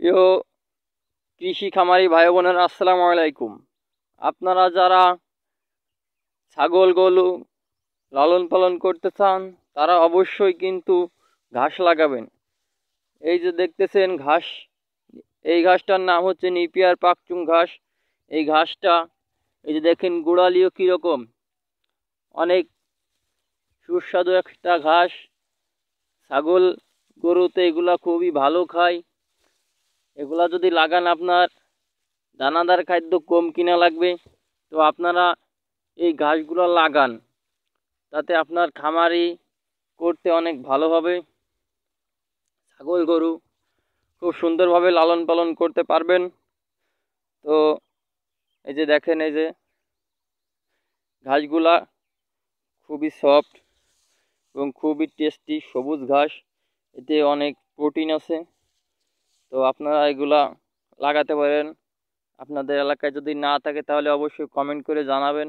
প্রিয় কৃষি খামারি ভাই বোনেরা আসসালামু আলাইকুম আপনারা যারা ছাগল গরু লালন পালন করতে চান তারা অবশ্যই কিন্তু ঘাস লাগাবেন এই যে দেখতেছেন ঘাস এই ঘাসটার নাম হচ্ছে নিপিয়ার পাকচুং ঘাস এই ঘাসটা এই যে দেখেন গোড়ালিও কীরকম অনেক সুস্বাদু একটা ঘাস ছাগল গরুতে এগুলা খুবই ভালো খায় এগুলা যদি লাগান আপনার দানাদার খাদ্য কম কিনা লাগবে তো আপনারা এই গাছগুলো লাগান তাতে আপনার খামারি করতে অনেক ভালো হবে ছাগল গরু খুব সুন্দরভাবে লালন পালন করতে পারবেন তো এই যে দেখেন এই যে ঘাসগুলা খুবই সফট এবং খুবই টেস্টি সবুজ ঘাস এতে অনেক প্রোটিন আছে তো আপনারা এগুলা লাগাতে পারেন আপনাদের এলাকায় যদি না থাকে তাহলে অবশ্যই কমেন্ট করে জানাবেন